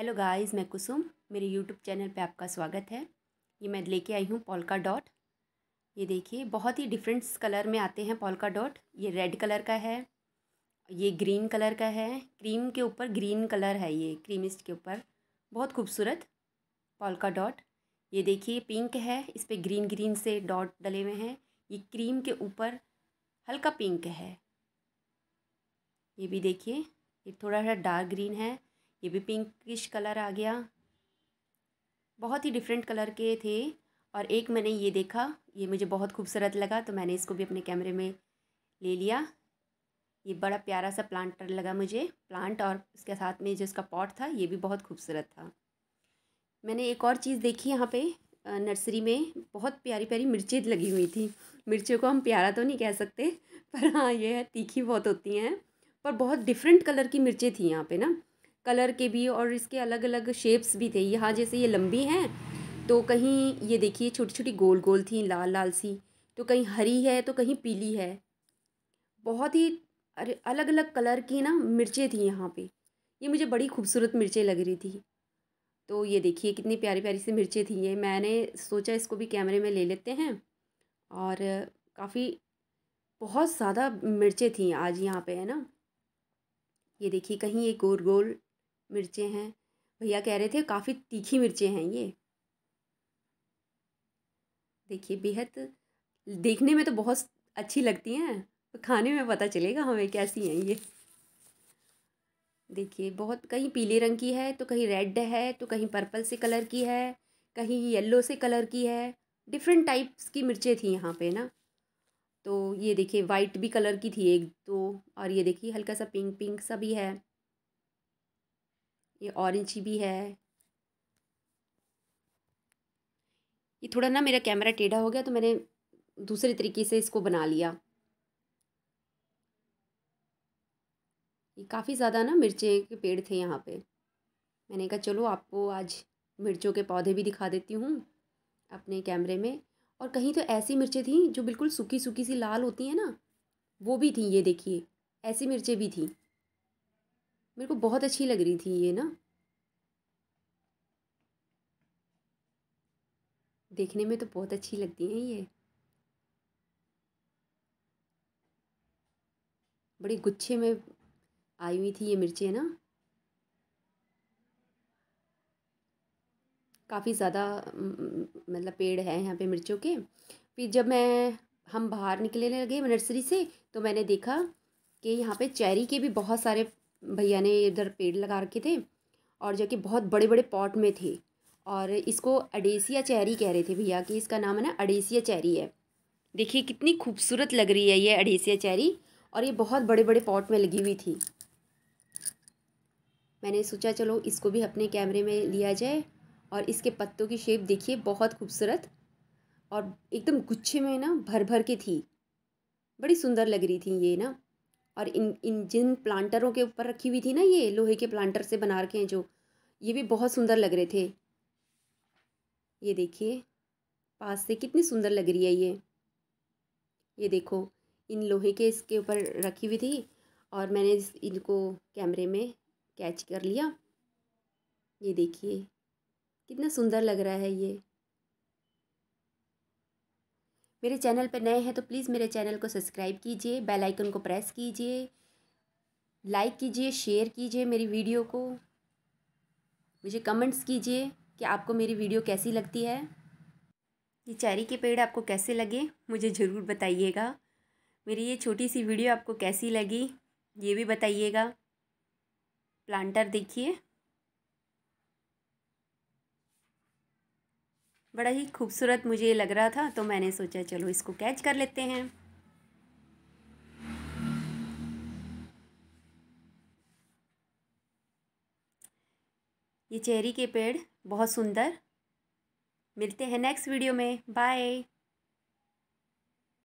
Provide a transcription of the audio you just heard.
hello guys मैं कुसुम मेरे YouTube channel पे आपका स्वागत है ये मैं लेके आई हूँ पोलका डॉट ये देखिए बहुत ही डिफरेंट्स कलर में आते हैं पोलका डॉट ये रेड कलर का है ये ग्रीन कलर का है क्रीम के ऊपर ग्रीन कलर है ये क्रीमिस्ट के ऊपर बहुत खूबसूरत पोलका डॉट ये देखिए पिंक है इस पर ग्रीन ग्रीन से डॉट डले हुए हैं ये क्रीम के ऊपर हल्का पिंक है ये भी देखिए ये थोड़ा सा डार्क ग्रीन है ये भी पिंकिश कलर आ गया बहुत ही डिफरेंट कलर के थे और एक मैंने ये देखा ये मुझे बहुत खूबसूरत लगा तो मैंने इसको भी अपने कैमरे में ले लिया ये बड़ा प्यारा सा प्लांटर लगा मुझे प्लांट और उसके साथ में जो उसका पॉट था ये भी बहुत खूबसूरत था मैंने एक और चीज़ देखी यहाँ पे नर्सरी में बहुत प्यारी प्यारी मिर्चें लगी हुई थी मिर्चों को हम प्यारा तो नहीं कह सकते पर हाँ ये है तीखी बहुत होती हैं पर बहुत डिफरेंट कलर की मिर्चें थी यहाँ पे ना कलर के भी और इसके अलग अलग शेप्स भी थे यहाँ जैसे ये लंबी हैं तो कहीं ये देखिए छोटी छोटी गोल गोल थी लाल लाल सी तो कहीं हरी है तो कहीं पीली है बहुत ही अरे अलग अलग कलर की ना मिर्चें थी यहाँ पे ये मुझे बड़ी खूबसूरत मिर्चें लग रही थी तो ये देखिए कितनी प्यारी प्यारी सी मिर्चें थी ये मैंने सोचा इसको भी कैमरे में ले लेते हैं और काफ़ी बहुत ज़्यादा मिर्चें थी आज यहाँ पे है ना ये देखिए कहीं ये गोल गोल मिर्चें हैं भैया कह रहे थे काफ़ी तीखी मिर्चें हैं ये देखिए बेहद देखने में तो बहुत अच्छी लगती हैं पर खाने में पता चलेगा हमें कैसी हैं ये देखिए बहुत कहीं पीले रंग की है तो कहीं रेड है तो कहीं पर्पल से कलर की है कहीं येलो से कलर की है डिफरेंट टाइप्स की मिर्चें थी यहाँ पे ना तो ये देखिए वाइट भी कलर की थी एक दो और ये देखिए हल्का सा पिंक पिंक सा भी है ये ऑरेंज भी है ये थोड़ा ना मेरा कैमरा टेढ़ा हो गया तो मैंने दूसरे तरीके से इसको बना लिया ये काफ़ी ज़्यादा ना मिर्चें के पेड़ थे यहाँ पे मैंने कहा चलो आपको आज मिर्चों के पौधे भी दिखा देती हूँ अपने कैमरे में और कहीं तो ऐसी मिर्चें थी जो बिल्कुल सूखी सूखी सी लाल होती हैं ना वो भी थी ये देखिए ऐसी मिर्चें भी थी मेरे को बहुत अच्छी लग रही थी ये ना देखने में तो बहुत अच्छी लगती हैं ये बड़ी गुच्छे में आई हुई थी ये मिर्चें ना काफ़ी ज़्यादा मतलब पेड़ है यहाँ पे मिर्चों के फिर जब मैं हम बाहर निकलने लगे नर्सरी से तो मैंने देखा कि यहाँ पे चेरी के भी बहुत सारे भैया ने इधर पेड़ लगा रखे थे और जो कि बहुत बड़े बड़े पॉट में थे और इसको अडेसिया चेरी कह रहे थे भैया कि इसका नाम है ना अडेसिया चेरी है देखिए कितनी खूबसूरत लग रही है ये अडेसिया चेरी और ये बहुत बड़े बड़े पॉट में लगी हुई थी मैंने सोचा चलो इसको भी अपने कैमरे में लिया जाए और इसके पत्तों की शेप देखिए बहुत खूबसूरत और एकदम गुच्छे में ना भर भर के थी बड़ी सुंदर लग रही थी ये ना और इन इन जिन प्लांटरों के ऊपर रखी हुई थी ना ये लोहे के प्लांटर से बना रखे हैं जो ये भी बहुत सुंदर लग रहे थे ये देखिए पास से कितनी सुंदर लग रही है ये ये देखो इन लोहे के इसके ऊपर रखी हुई थी और मैंने इनको कैमरे में कैच कर लिया ये देखिए कितना सुंदर लग रहा है ये मेरे चैनल पर नए हैं तो प्लीज़ मेरे चैनल को सब्सक्राइब कीजिए बेल आइकन को प्रेस कीजिए लाइक कीजिए शेयर कीजिए मेरी वीडियो को मुझे कमेंट्स कीजिए कि आपको मेरी वीडियो कैसी लगती है ये चैरी के पेड़ आपको कैसे लगे मुझे ज़रूर बताइएगा मेरी ये छोटी सी वीडियो आपको कैसी लगी ये भी बताइएगा प्लांटर देखिए बड़ा ही खूबसूरत मुझे लग रहा था तो मैंने सोचा चलो इसको कैच कर लेते हैं ये चेरी के पेड़ बहुत सुंदर मिलते हैं नेक्स्ट वीडियो में बाय